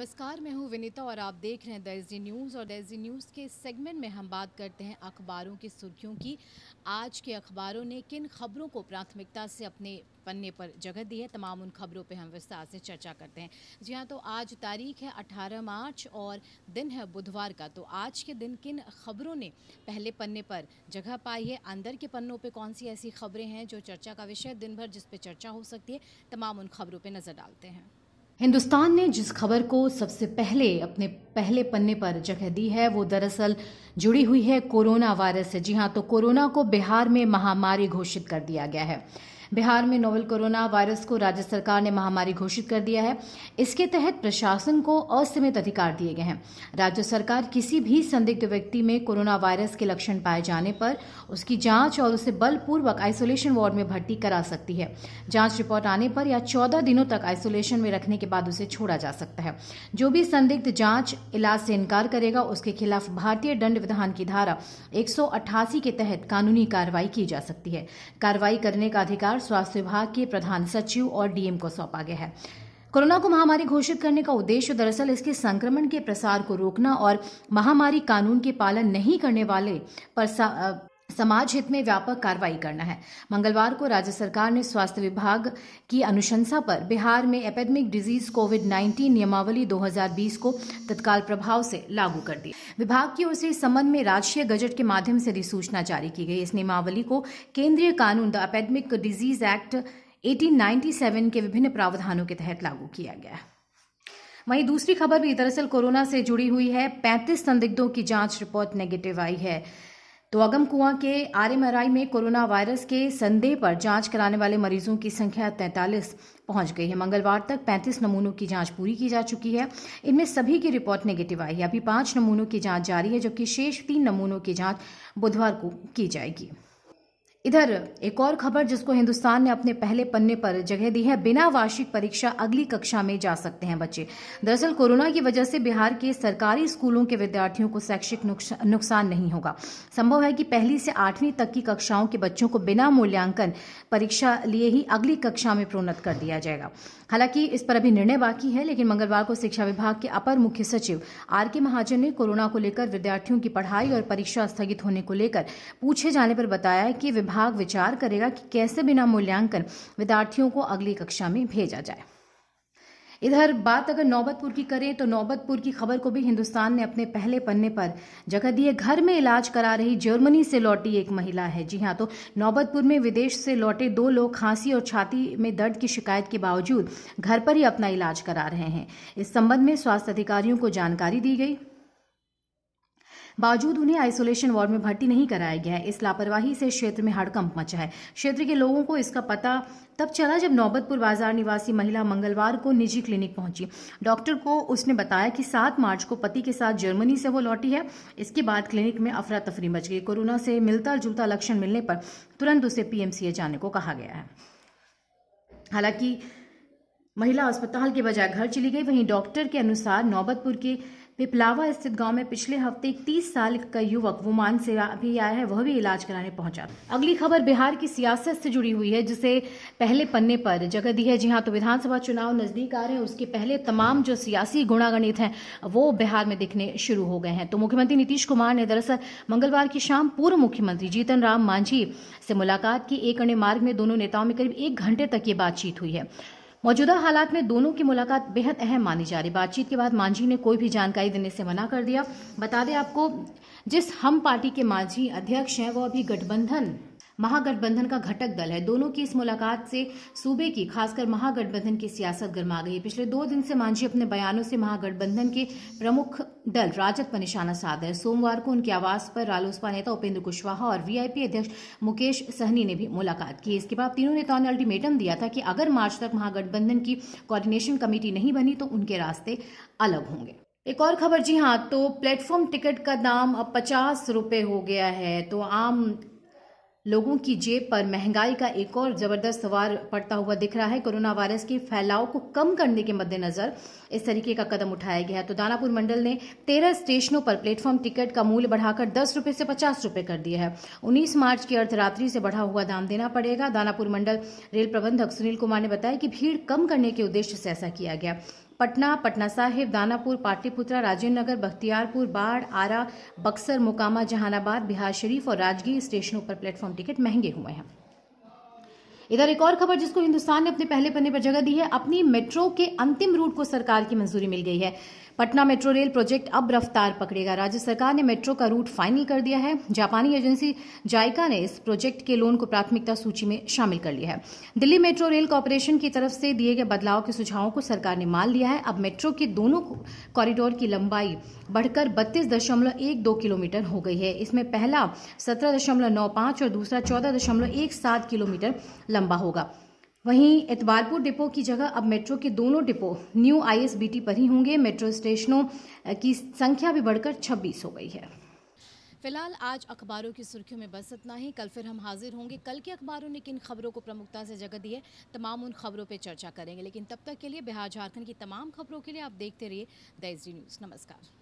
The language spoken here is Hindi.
नमस्कार मैं हूं विनीता और आप देख रहे हैं दर्जी न्यूज़ और दर्जी न्यूज़ के सेगमेंट में हम बात करते हैं अखबारों की सुर्खियों की आज के अखबारों ने किन खबरों को प्राथमिकता से अपने पन्ने पर जगह दी है तमाम उन खबरों पर हम विस्तार से चर्चा करते हैं जी हाँ तो आज तारीख है 18 मार्च और दिन है बुधवार का तो आज के दिन किन खबरों ने पहले पन्ने पर जगह पाई है अंदर के पन्नों पर कौन सी ऐसी खबरें हैं जो चर्चा का विषय दिन भर जिस पर चर्चा हो सकती है तमाम उन खबरों पर नज़र डालते हैं हिंदुस्तान ने जिस खबर को सबसे पहले अपने पहले पन्ने पर जगह दी है वो दरअसल जुड़ी हुई है कोरोना वायरस से जी हाँ तो कोरोना को बिहार में महामारी घोषित कर दिया गया है बिहार में नोवल कोरोना वायरस को राज्य सरकार ने महामारी घोषित कर दिया है इसके तहत प्रशासन को असीमित अधिकार दिए गए हैं राज्य सरकार किसी भी संदिग्ध व्यक्ति में कोरोना वायरस के लक्षण पाए जाने पर उसकी जांच और उसे बलपूर्वक आइसोलेशन वार्ड में भर्ती करा सकती है जांच रिपोर्ट आने पर या चौदह दिनों तक आइसोलेशन में रखने के बाद उसे छोड़ा जा सकता है जो भी संदिग्ध जांच इलाज से इनकार करेगा उसके खिलाफ भारतीय दंड विधान की धारा एक के तहत कानूनी कार्रवाई की जा सकती है कार्रवाई करने का अधिकार स्वास्थ्य विभाग के प्रधान सचिव और डीएम को सौंपा गया है कोरोना को महामारी घोषित करने का उद्देश्य दरअसल इसके संक्रमण के प्रसार को रोकना और महामारी कानून के पालन नहीं करने वाले पर समाज हित में व्यापक कार्रवाई करना है मंगलवार को राज्य सरकार ने स्वास्थ्य विभाग की अनुशंसा पर बिहार में एपेडमिक डिजीज कोविड 19 नियमावली 2020 को तत्काल प्रभाव से लागू कर दी विभाग की ओर से इस संबंध में राष्ट्रीय गजट के माध्यम से अधिसूचना जारी की गई इस नियमावली को केंद्रीय कानून द एपेडमिक डिजीज एक्ट 1897 के विभिन्न प्रावधानों के तहत लागू किया गया है वहीं दूसरी खबर भी दरअसल कोरोना से जुड़ी हुई है 35 संदिग्धों की जांच रिपोर्ट नेगेटिव आई है तो अगम कुआं के आरएमआरआई में कोरोना वायरस के संदेह पर जांच कराने वाले मरीजों की संख्या तैंतालीस पहुंच गई है मंगलवार तक 35 नमूनों की जांच पूरी की जा चुकी है इनमें सभी की रिपोर्ट नेगेटिव आई है अभी पांच नमूनों की जांच जारी है जबकि शेष तीन नमूनों की जांच बुधवार को की जाएगी इधर एक और खबर जिसको हिंदुस्तान ने अपने पहले पन्ने पर जगह दी है बिना वार्षिक परीक्षा अगली कक्षा में जा सकते हैं बच्चे दरअसल कोरोना की वजह से बिहार के सरकारी स्कूलों के विद्यार्थियों को शैक्षिक नुकसान नहीं होगा संभव है कि पहली से आठवीं तक की कक्षाओं के बच्चों को बिना मूल्यांकन परीक्षा लिए ही अगली कक्षा में प्रोन्नत कर दिया जाएगा हालांकि इस पर अभी निर्णय बाकी है लेकिन मंगलवार को शिक्षा विभाग के अपर मुख्य सचिव आर के महाजन ने कोरोना को लेकर विद्यार्थियों की पढ़ाई और परीक्षा स्थगित होने को लेकर पूछे जाने पर बताया कि विभाग विचार करेगा कि कैसे बिना मूल्यांकन विद्यार्थियों को अगली कक्षा में भेजा जाए इधर बात अगर नौबतपुर की करें तो नौबतपुर की खबर को भी हिंदुस्तान ने अपने पहले पन्ने पर जगह दी है घर में इलाज करा रही जर्मनी से लौटी एक महिला है जी हाँ तो नौबतपुर में विदेश से लौटे दो लोग खांसी और छाती में दर्द की शिकायत के बावजूद घर पर ही अपना इलाज करा रहे हैं इस संबंध में स्वास्थ्य अधिकारियों को जानकारी दी गई बावजूद उन्हें आइसोलेशन वार्ड में भर्ती नहीं कराया गया है इस लापरवाही से क्षेत्र में हड़कंप मचा है क्षेत्र के लोगों को इसका पता तब चला जब नौबतपुर बाजार निवासी महिला मंगलवार को निजी क्लिनिक पहुंची डॉक्टर को उसने बताया कि सात मार्च को पति के साथ जर्मनी से वो लौटी है इसके बाद क्लिनिक में अफरा तफरी मच गई कोरोना से मिलता जुलता लक्षण मिलने पर तुरंत उसे पीएमसीए जाने को कहा गया है हालांकि महिला अस्पताल के बजाय घर चली गई वहीं डॉक्टर के अनुसार नौबतपुर के पिपलावा स्थित गांव में पिछले हफ्ते एक तीस साल का युवक वुमान से भी आया है वह भी इलाज कराने पहुंचा अगली खबर बिहार की सियासत से जुड़ी हुई है जिसे पहले पन्ने पर जगह दी है जी हाँ तो विधानसभा चुनाव नजदीक आ रहे हैं उसके पहले तमाम जो सियासी गुणागणित हैं वो बिहार में दिखने शुरू हो गए हैं तो मुख्यमंत्री नीतीश कुमार ने दरअसल मंगलवार की शाम पूर्व मुख्यमंत्री जीतन राम मांझी से मुलाकात की एक अन्य मार्ग में दोनों नेताओं में करीब एक घंटे तक ये बातचीत हुई है मौजूदा हालात में दोनों की मुलाकात बेहद अहम मानी जा रही बातचीत के बाद मांझी ने कोई भी जानकारी देने से मना कर दिया बता दें आपको जिस हम पार्टी के मांझी अध्यक्ष हैं वो अभी गठबंधन महागठबंधन का घटक दल है दोनों की इस मुलाकात से सूबे की खासकर महागठबंधन की सियासत गर्मा गई पिछले दो दिन से मांझी अपने बयानों से महागठबंधन के प्रमुख दल राजद पर निशाना साध है सोमवार को उनके आवास पर रालोसपा नेता उपेंद्र कुशवाहा और वीआईपी अध्यक्ष मुकेश सहनी ने भी मुलाकात की इसके बाद तीनों नेताओं ने अल्टीमेटम दिया था कि अगर मार्च तक महागठबंधन की कोऑर्डिनेशन कमेटी नहीं बनी तो उनके रास्ते अलग होंगे एक और खबर जी हाँ तो प्लेटफॉर्म टिकट का दाम अब पचास रुपये हो गया है तो आम लोगों की जेब पर महंगाई का एक और जबरदस्त सवार पड़ता हुआ दिख रहा है कोरोना वायरस के फैलाव को कम करने के मद्देनजर इस तरीके का कदम उठाया गया है तो दानापुर मंडल ने तेरह स्टेशनों पर प्लेटफॉर्म टिकट का मूल्य बढ़ाकर दस रुपये से पचास रुपये कर दिया है उन्नीस मार्च की अर्धरात्रि से बढ़ा हुआ दाम देना पड़ेगा दानापुर मंडल रेल प्रबंधक सुनील कुमार ने बताया कि भीड़ कम करने के उद्देश्य से ऐसा किया गया पटना पटना साहिब दानापुर पाटलिपुत्रा राजेंद्र नगर बख्तियारपुर बाढ़ आरा बक्सर मोकामा जहानाबाद बिहार शरीफ और राजगीर स्टेशनों पर प्लेटफॉर्म टिकट महंगे हुए हैं इधर एक और खबर जिसको हिंदुस्तान ने अपने पहले पन्ने पर जगह दी है अपनी मेट्रो के अंतिम रूट को सरकार की मंजूरी मिल गई है पटना मेट्रो रेल प्रोजेक्ट अब रफ्तार पकड़ेगा राज्य सरकार ने मेट्रो का रूट फाइनल कर दिया है जापानी एजेंसी जायका ने इस प्रोजेक्ट के लोन को प्राथमिकता सूची में शामिल कर लिया है दिल्ली मेट्रो रेल कॉरपोरेशन की तरफ से दिए गए बदलाव के सुझावों को सरकार ने मान लिया है अब मेट्रो के दोनों कॉरिडोर की लंबाई बढ़कर बत्तीस दशमलव एक दो किलोमीटर हो गई है इसमें पहला सत्रह दशमलव नौ और दूसरा चौदह दशमलव एक सात किलोमीटर लंबा होगा वहीं इतवारपुर डिपो की जगह अब मेट्रो के दोनों डिपो न्यू आईएसबीटी पर ही होंगे मेट्रो स्टेशनों की संख्या भी बढ़कर 26 हो गई है फिलहाल आज अखबारों की सुर्खियों में बस इतना ही कल फिर हम हाजिर होंगे कल के अखबारों ने किन खबरों को प्रमुखता से जगह दी है तमाम उन खबरों पर चर्चा करेंगे लेकिन तब तक के लिए बिहार झारखंड की तमाम खबरों के लिए आप देखते रहिए द न्यूज़ नमस्कार